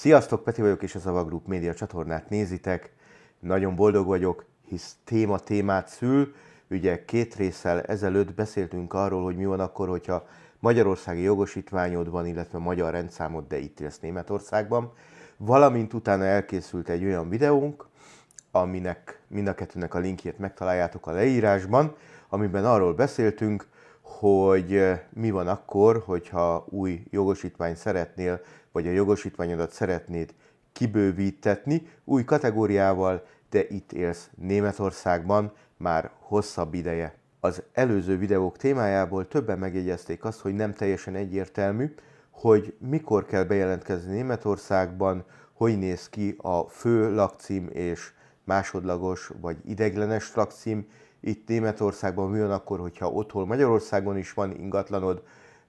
Sziasztok, Peti vagyok, és az Zava Group média csatornát nézitek. Nagyon boldog vagyok, hisz téma témát szül. Ugye két részsel ezelőtt beszéltünk arról, hogy mi van akkor, hogyha magyarországi jogosítványod van, illetve magyar rendszámod, de itt élsz Németországban. Valamint utána elkészült egy olyan videónk, aminek mind a kettőnek a linkjét megtaláljátok a leírásban, amiben arról beszéltünk, hogy eh, mi van akkor, hogyha új jogosítványt szeretnél vagy a jogosítványodat szeretnéd kibővítetni új kategóriával, de itt élsz Németországban már hosszabb ideje. Az előző videók témájából többen megjegyezték azt, hogy nem teljesen egyértelmű, hogy mikor kell bejelentkezni Németországban, hogy néz ki a fő lakcím és másodlagos vagy ideglenes lakcím. Itt Németországban mi van akkor, hogyha otthon Magyarországon is van ingatlanod,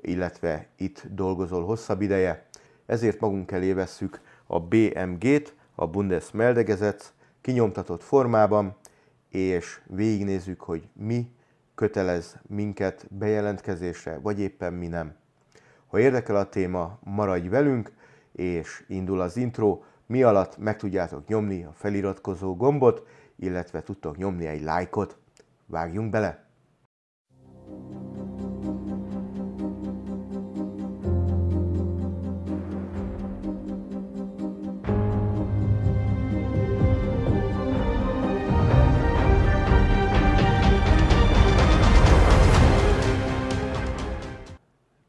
illetve itt dolgozol hosszabb ideje ezért magunk elé vesszük a BMG-t, a Bundesmeldegezet kinyomtatott formában, és végignézzük, hogy mi kötelez minket bejelentkezésre, vagy éppen mi nem. Ha érdekel a téma, maradj velünk, és indul az intro, mi alatt meg tudjátok nyomni a feliratkozó gombot, illetve tudtok nyomni egy lájkot. Vágjunk bele!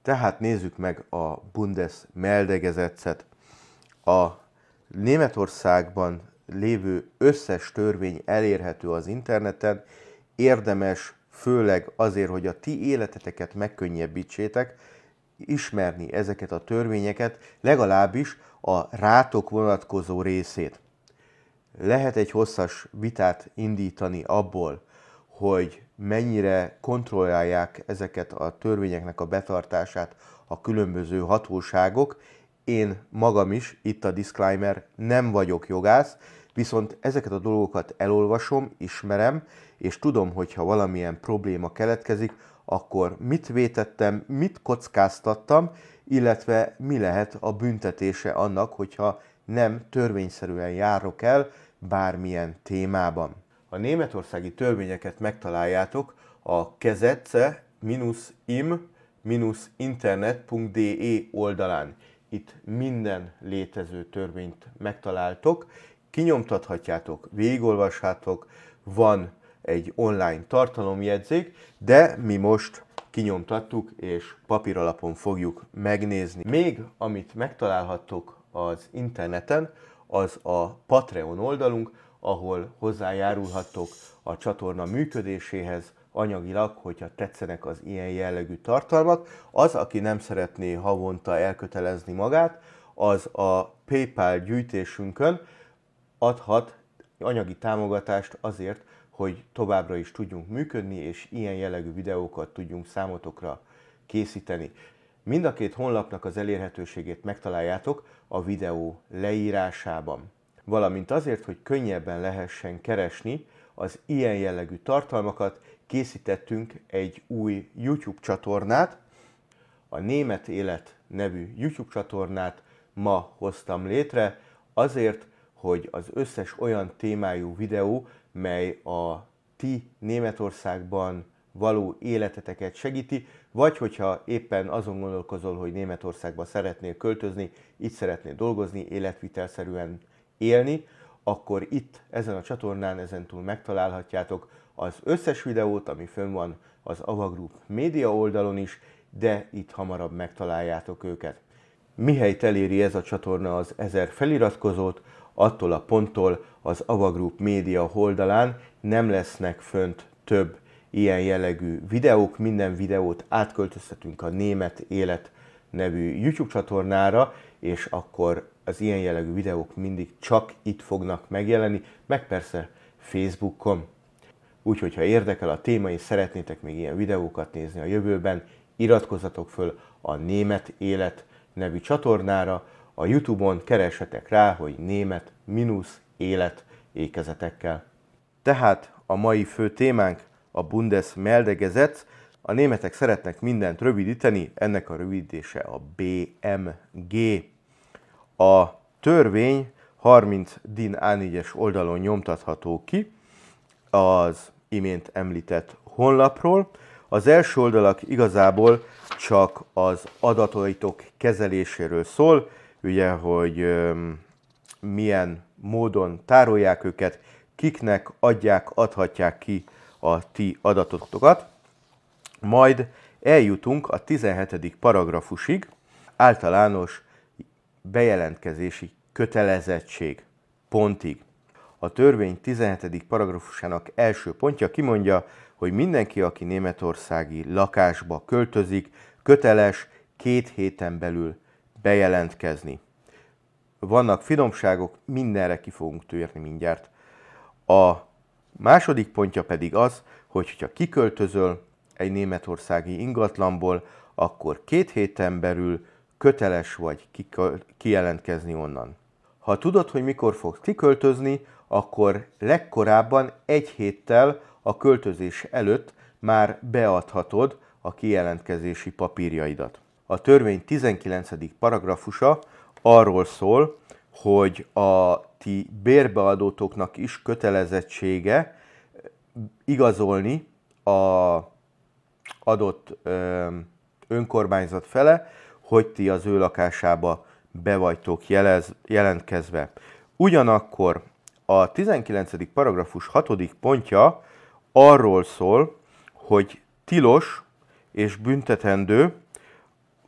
Tehát nézzük meg a Bundes meldegezetszet. A Németországban lévő összes törvény elérhető az interneten, érdemes főleg azért, hogy a ti életeteket megkönnyebbítsétek, ismerni ezeket a törvényeket, legalábbis a rátok vonatkozó részét. Lehet egy hosszas vitát indítani abból, hogy mennyire kontrollálják ezeket a törvényeknek a betartását a különböző hatóságok. Én magam is, itt a disclaimer, nem vagyok jogász, viszont ezeket a dolgokat elolvasom, ismerem, és tudom, hogy ha valamilyen probléma keletkezik, akkor mit vétettem, mit kockáztattam, illetve mi lehet a büntetése annak, hogyha nem törvényszerűen járok el bármilyen témában a németországi törvényeket megtaláljátok a kezetce-im-internet.de oldalán. Itt minden létező törvényt megtaláltok, kinyomtathatjátok, végigolvashatok, van egy online tartalomjegyzék, de mi most kinyomtattuk és papíralapon fogjuk megnézni. Még amit megtalálhattok az interneten, az a Patreon oldalunk, ahol hozzájárulhattok a csatorna működéséhez, anyagilag, hogyha tetszenek az ilyen jellegű tartalmak. Az, aki nem szeretné havonta elkötelezni magát, az a PayPal gyűjtésünkön adhat anyagi támogatást azért, hogy továbbra is tudjunk működni, és ilyen jellegű videókat tudjunk számotokra készíteni. Mind a két honlapnak az elérhetőségét megtaláljátok a videó leírásában valamint azért, hogy könnyebben lehessen keresni az ilyen jellegű tartalmakat, készítettünk egy új YouTube csatornát, a Német Élet nevű YouTube csatornát ma hoztam létre, azért, hogy az összes olyan témájú videó, mely a ti Németországban való életeteket segíti, vagy hogyha éppen azon gondolkozol, hogy Németországba szeretnél költözni, itt szeretnél dolgozni, életvitelszerűen élni, akkor itt, ezen a csatornán, ezentúl megtalálhatjátok az összes videót, ami fönn van az Ava Group média oldalon is, de itt hamarabb megtaláljátok őket. Mihelyt eléri ez a csatorna az 1000 feliratkozót, attól a ponttól az Ava Group média oldalán nem lesznek fönt több ilyen jellegű videók, minden videót átköltöztetünk a Német Élet nevű YouTube csatornára, és akkor az ilyen jellegű videók mindig csak itt fognak megjelenni, meg persze Facebookon. Úgyhogy, ha érdekel a téma és szeretnétek még ilyen videókat nézni a jövőben, iratkozzatok föl a Német Élet nevű csatornára, a Youtube-on keresetek rá, hogy német minusz élet ékezetekkel. Tehát a mai fő témánk a Bundesmeldegezet. A németek szeretnek mindent rövidíteni, ennek a rövidítése a BMG a törvény 30 din A4-es oldalon nyomtatható ki az imént említett honlapról. Az első oldalak igazából csak az adataitok kezeléséről szól, ugye, hogy milyen módon tárolják őket, kiknek adják, adhatják ki a ti adatotokat. Majd eljutunk a 17. paragrafusig, általános bejelentkezési kötelezettség pontig. A törvény 17. paragrafusának első pontja kimondja, hogy mindenki, aki németországi lakásba költözik, köteles két héten belül bejelentkezni. Vannak finomságok, mindenre ki fogunk törni mindjárt. A második pontja pedig az, hogy ha kiköltözöl egy németországi ingatlanból, akkor két héten belül köteles vagy kijelentkezni onnan. Ha tudod, hogy mikor fogsz kiköltözni, akkor legkorábban egy héttel a költözés előtt már beadhatod a kijelentkezési papírjaidat. A törvény 19. paragrafusa arról szól, hogy a ti bérbeadótoknak is kötelezettsége igazolni a adott önkormányzat fele, hogy ti az ő lakásába be vagytok jelez, jelentkezve. Ugyanakkor a 19. paragrafus 6. pontja arról szól, hogy tilos és büntetendő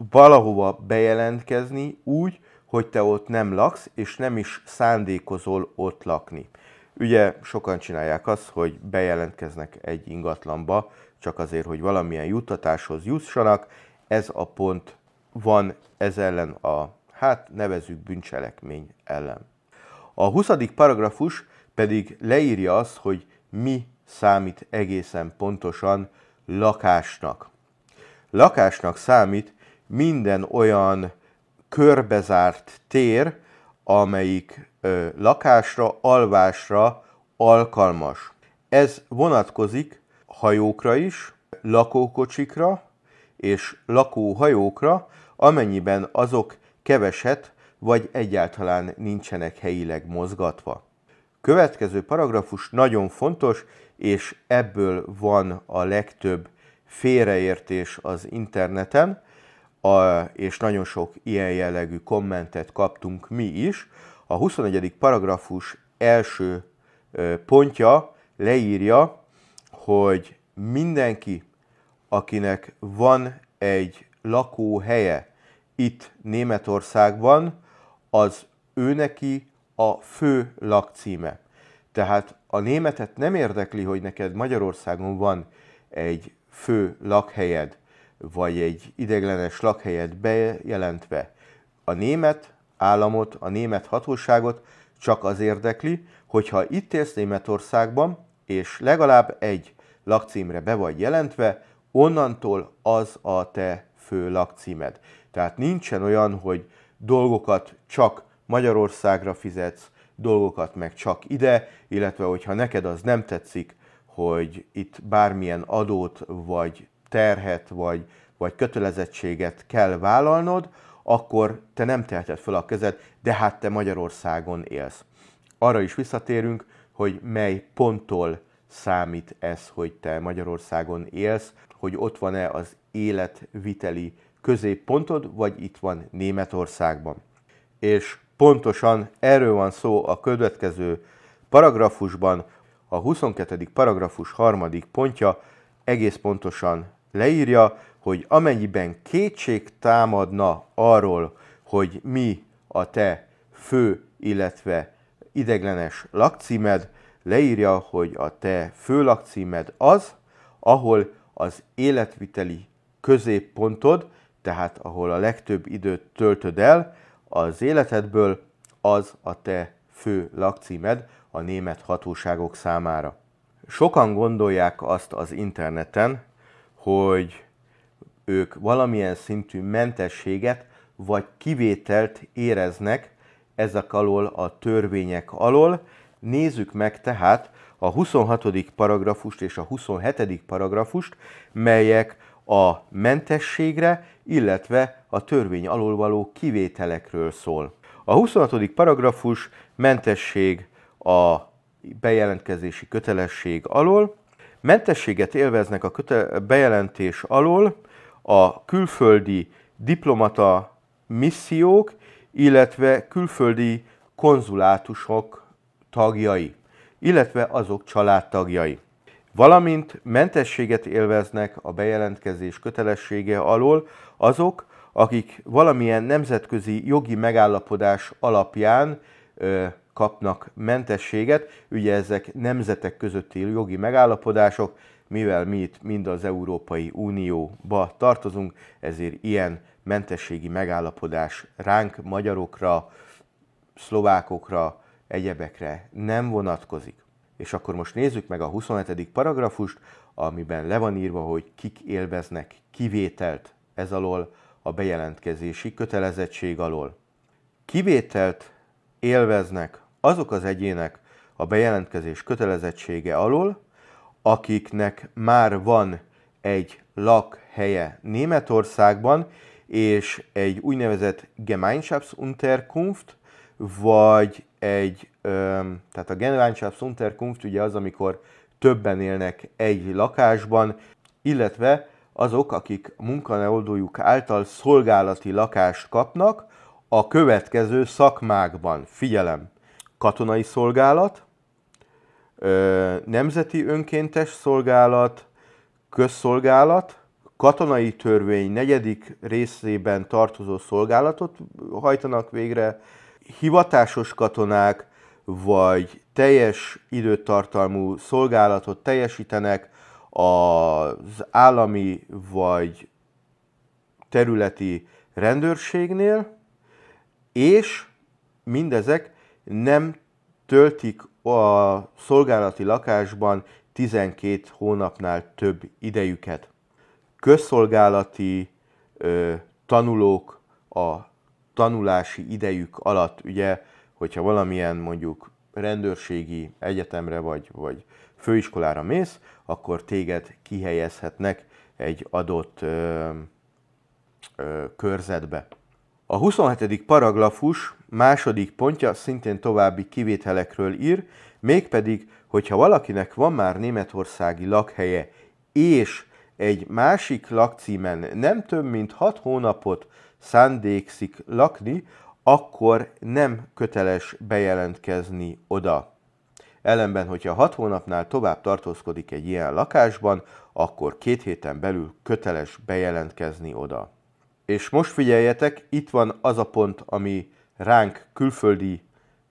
valahova bejelentkezni úgy, hogy te ott nem laksz, és nem is szándékozol ott lakni. Ugye sokan csinálják azt, hogy bejelentkeznek egy ingatlanba, csak azért, hogy valamilyen juttatáshoz jussanak. Ez a pont van ez ellen a, hát nevezük bűncselekmény ellen. A 20. paragrafus pedig leírja azt, hogy mi számít egészen pontosan lakásnak. Lakásnak számít minden olyan körbezárt tér, amelyik ö, lakásra, alvásra alkalmas. Ez vonatkozik hajókra is, lakókocsikra és lakóhajókra, amennyiben azok keveset vagy egyáltalán nincsenek helyileg mozgatva. Következő paragrafus nagyon fontos, és ebből van a legtöbb félreértés az interneten, a, és nagyon sok ilyen jellegű kommentet kaptunk mi is. A 21. paragrafus első pontja leírja, hogy mindenki, akinek van egy lakóhelye, itt Németországban, az ő neki a fő lakcíme. Tehát a németet nem érdekli, hogy neked Magyarországon van egy fő lakhelyed, vagy egy ideglenes lakhelyed bejelentve. A német államot, a német hatóságot csak az érdekli, hogyha itt élsz Németországban, és legalább egy lakcímre be vagy jelentve, onnantól az a te fő lakcímed. Tehát nincsen olyan, hogy dolgokat csak Magyarországra fizetsz, dolgokat meg csak ide, illetve hogyha neked az nem tetszik, hogy itt bármilyen adót, vagy terhet, vagy, vagy kötelezettséget kell vállalnod, akkor te nem teheted fel a kezed, de hát te Magyarországon élsz. Arra is visszatérünk, hogy mely ponttól számít ez, hogy te Magyarországon élsz, hogy ott van-e az életviteli középpontod, vagy itt van Németországban. És pontosan erről van szó a következő paragrafusban, a 22. paragrafus harmadik pontja egész pontosan leírja, hogy amennyiben kétség támadna arról, hogy mi a te fő, illetve ideglenes lakcímed, leírja, hogy a te fő lakcímed az, ahol az életviteli középpontod, tehát ahol a legtöbb időt töltöd el az életedből, az a te fő lakcímed a német hatóságok számára. Sokan gondolják azt az interneten, hogy ők valamilyen szintű mentességet vagy kivételt éreznek ezek alól a törvények alól. Nézzük meg tehát a 26. paragrafust és a 27. paragrafust, melyek a mentességre, illetve a törvény alól való kivételekről szól. A 26. paragrafus mentesség a bejelentkezési kötelesség alól. Mentességet élveznek a bejelentés alól a külföldi diplomata missziók, illetve külföldi konzulátusok tagjai, illetve azok családtagjai valamint mentességet élveznek a bejelentkezés kötelessége alól azok, akik valamilyen nemzetközi jogi megállapodás alapján ö, kapnak mentességet. Ugye ezek nemzetek közötti jogi megállapodások, mivel mi itt mind az Európai Unióba tartozunk, ezért ilyen mentességi megállapodás ránk, magyarokra, szlovákokra, egyebekre nem vonatkozik. És akkor most nézzük meg a 27. paragrafust, amiben le van írva, hogy kik élveznek kivételt ez alól a bejelentkezési kötelezettség alól. Kivételt élveznek azok az egyének a bejelentkezés kötelezettsége alól, akiknek már van egy lakhelye Németországban, és egy úgynevezett Gemeinschaftsunterkunft, vagy egy, tehát a Gemeinschaft szunterkunft ugye az, amikor többen élnek egy lakásban, illetve azok, akik munkaneoldójuk által szolgálati lakást kapnak a következő szakmákban. Figyelem! Katonai szolgálat, nemzeti önkéntes szolgálat, közszolgálat, katonai törvény negyedik részében tartozó szolgálatot hajtanak végre, hivatásos katonák, vagy teljes időtartalmú szolgálatot teljesítenek az állami vagy területi rendőrségnél, és mindezek nem töltik a szolgálati lakásban 12 hónapnál több idejüket. Közszolgálati ö, tanulók a tanulási idejük alatt, ugye, hogyha valamilyen mondjuk rendőrségi egyetemre vagy, vagy főiskolára mész, akkor téged kihelyezhetnek egy adott ö, ö, körzetbe. A 27. paragrafus második pontja szintén további kivételekről ír, mégpedig, hogyha valakinek van már németországi lakhelye és egy másik lakcímen nem több mint hat hónapot szándékszik lakni, akkor nem köteles bejelentkezni oda. Ellenben, hogyha hat hónapnál tovább tartózkodik egy ilyen lakásban, akkor két héten belül köteles bejelentkezni oda. És most figyeljetek, itt van az a pont, ami ránk külföldi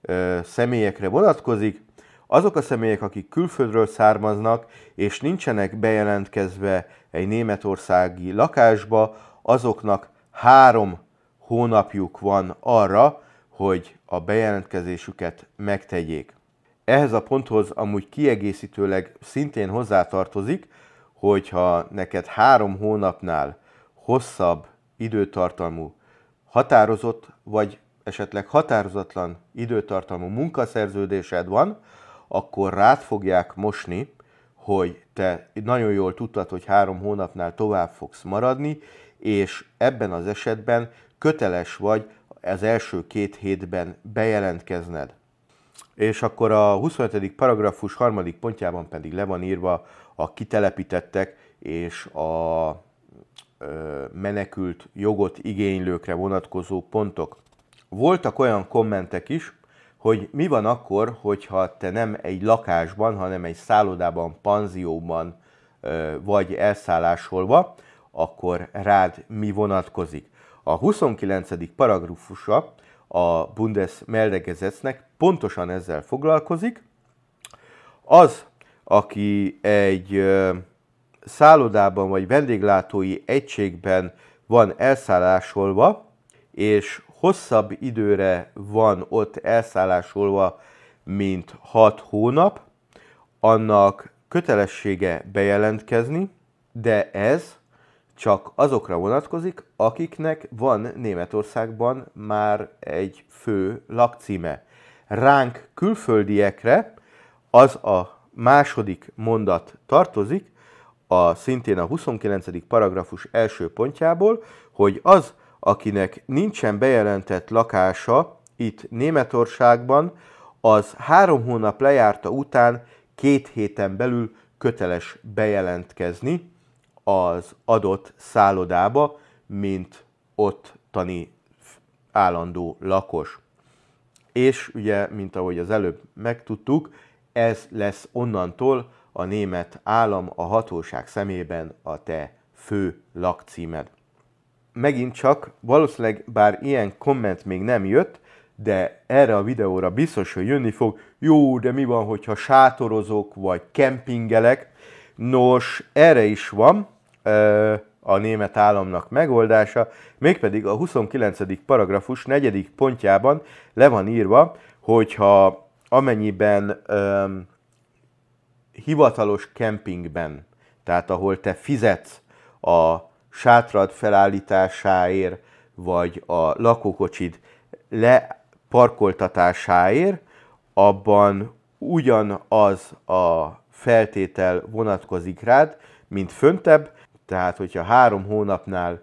ö, személyekre vonatkozik. Azok a személyek, akik külföldről származnak, és nincsenek bejelentkezve egy németországi lakásba, azoknak három hónapjuk van arra, hogy a bejelentkezésüket megtegyék. Ehhez a ponthoz amúgy kiegészítőleg szintén hozzátartozik, hogyha neked három hónapnál hosszabb időtartalmú határozott vagy esetleg határozatlan időtartalmú munkaszerződésed van, akkor rád fogják mosni, hogy te nagyon jól tudtad, hogy három hónapnál tovább fogsz maradni, és ebben az esetben köteles vagy az első két hétben bejelentkezned. És akkor a 25. paragrafus harmadik pontjában pedig le van írva a kitelepítettek és a menekült jogot igénylőkre vonatkozó pontok. Voltak olyan kommentek is, hogy mi van akkor, hogyha te nem egy lakásban, hanem egy szállodában, panzióban vagy elszállásolva, akkor rád mi vonatkozik. A 29. paragrafusa a Bundes pontosan ezzel foglalkozik. Az, aki egy szállodában vagy vendéglátói egységben van elszállásolva, és hosszabb időre van ott elszállásolva, mint 6 hónap, annak kötelessége bejelentkezni, de ez csak azokra vonatkozik, akiknek van Németországban már egy fő lakcíme. Ránk külföldiekre az a második mondat tartozik, a szintén a 29. paragrafus első pontjából, hogy az, akinek nincsen bejelentett lakása itt Németországban, az három hónap lejárta után két héten belül köteles bejelentkezni az adott szállodába, mint ottani állandó lakos. És ugye, mint ahogy az előbb megtudtuk, ez lesz onnantól a német állam a hatóság szemében a te fő lakcímed megint csak valószínűleg bár ilyen komment még nem jött, de erre a videóra biztos, hogy jönni fog, jó, de mi van, hogyha sátorozok, vagy kempingelek. Nos, erre is van ö, a német államnak megoldása, mégpedig a 29. paragrafus 4. pontjában le van írva, hogyha amennyiben ö, hivatalos kempingben, tehát ahol te fizetsz a sátrad felállításáért, vagy a lakókocsid leparkoltatásáért, abban ugyanaz a feltétel vonatkozik rád, mint föntebb, tehát hogyha három hónapnál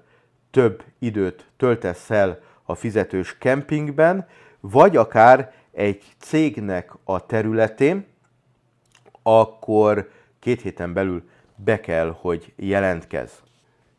több időt töltesz el a fizetős kempingben, vagy akár egy cégnek a területén, akkor két héten belül be kell, hogy jelentkez.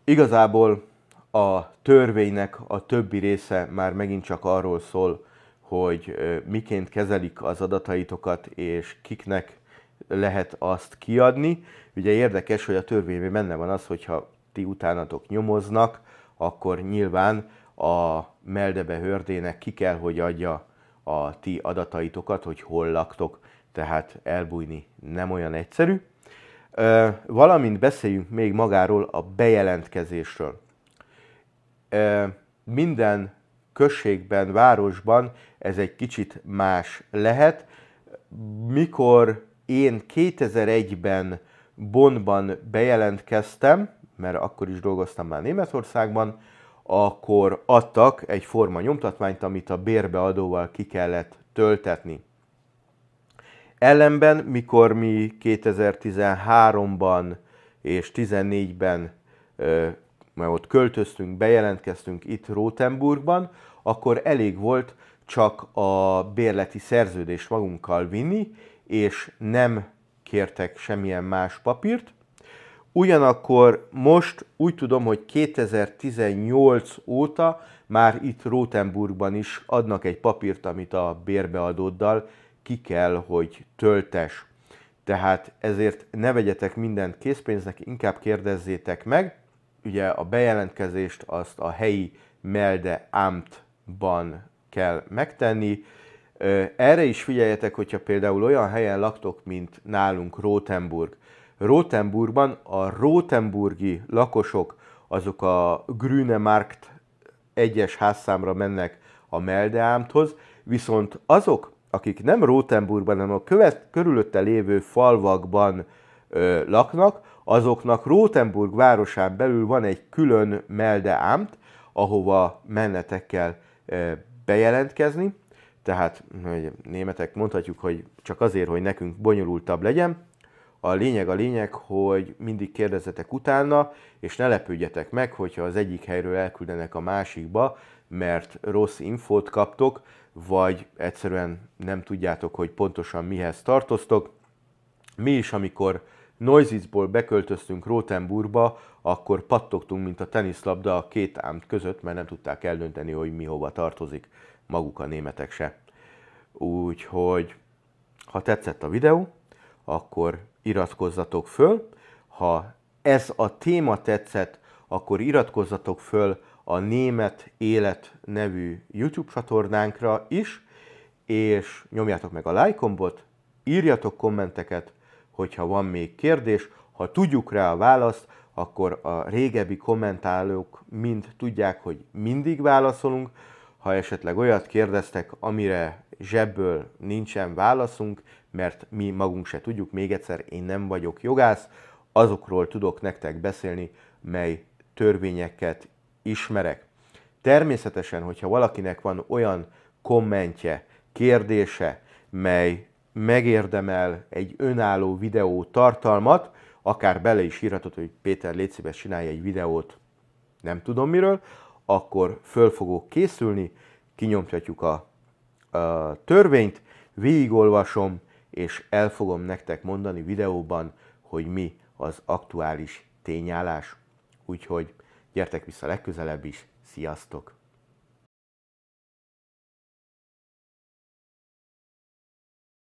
Igazából a törvénynek a többi része már megint csak arról szól, hogy miként kezelik az adataitokat, és kiknek lehet azt kiadni. Ugye érdekes, hogy a törvényben benne van az, hogyha ti utánatok nyomoznak, akkor nyilván a meldebe hördének ki kell, hogy adja a ti adataitokat, hogy hol laktok, tehát elbújni nem olyan egyszerű. Valamint beszéljünk még magáról a bejelentkezésről. Minden községben, városban ez egy kicsit más lehet. Mikor én 2001-ben Bonnban bejelentkeztem, mert akkor is dolgoztam már Németországban, akkor adtak egy forma nyomtatványt, amit a bérbeadóval ki kellett töltetni. Ellenben, mikor mi 2013-ban és 14-ben mert ott költöztünk, bejelentkeztünk itt Rotenburgban, akkor elég volt csak a bérleti szerződést magunkkal vinni, és nem kértek semmilyen más papírt. Ugyanakkor most úgy tudom, hogy 2018 óta már itt Rotenburgban is adnak egy papírt, amit a bérbeadóddal ki kell, hogy töltes. Tehát ezért ne vegyetek mindent készpénznek, inkább kérdezzétek meg. Ugye a bejelentkezést azt a helyi melde amtban kell megtenni. Erre is figyeljetek, hogyha például olyan helyen laktok, mint nálunk Rotenburg. Rotenburgban a rotenburgi lakosok azok a Grüne Markt egyes házszámra mennek a Meldeámthoz, viszont azok, akik nem Rótenburgban, hanem a követ, körülötte lévő falvakban ö, laknak, azoknak Rótenburg városán belül van egy külön meldeámt, ahova mennetek kell ö, bejelentkezni. Tehát hogy németek mondhatjuk, hogy csak azért, hogy nekünk bonyolultabb legyen. A lényeg a lényeg, hogy mindig kérdezzetek utána, és ne lepődjetek meg, hogyha az egyik helyről elküldenek a másikba, mert rossz infót kaptok, vagy egyszerűen nem tudjátok, hogy pontosan mihez tartoztok. Mi is, amikor Noisisból beköltöztünk Rotenburgba, akkor pattogtunk, mint a teniszlabda a két ám között, mert nem tudták eldönteni, hogy mi hova tartozik, maguk a németek se. Úgyhogy, ha tetszett a videó, akkor iratkozzatok föl. Ha ez a téma tetszett, akkor iratkozzatok föl a Német Élet nevű YouTube csatornánkra is, és nyomjátok meg a like írjatok kommenteket, hogyha van még kérdés, ha tudjuk rá a választ, akkor a régebbi kommentálók mind tudják, hogy mindig válaszolunk. Ha esetleg olyat kérdeztek, amire zsebből nincsen válaszunk, mert mi magunk se tudjuk, még egyszer én nem vagyok jogász, azokról tudok nektek beszélni, mely törvényeket ismerek. Természetesen, hogyha valakinek van olyan kommentje, kérdése, mely megérdemel egy önálló videó tartalmat, akár bele is írhatod, hogy Péter légy szíves, csinálj egy videót, nem tudom miről, akkor föl fogok készülni, kinyomtatjuk a, a törvényt, végigolvasom, és el fogom nektek mondani videóban, hogy mi az aktuális tényállás. Úgyhogy Gyertek vissza legközelebb is, sziasztok!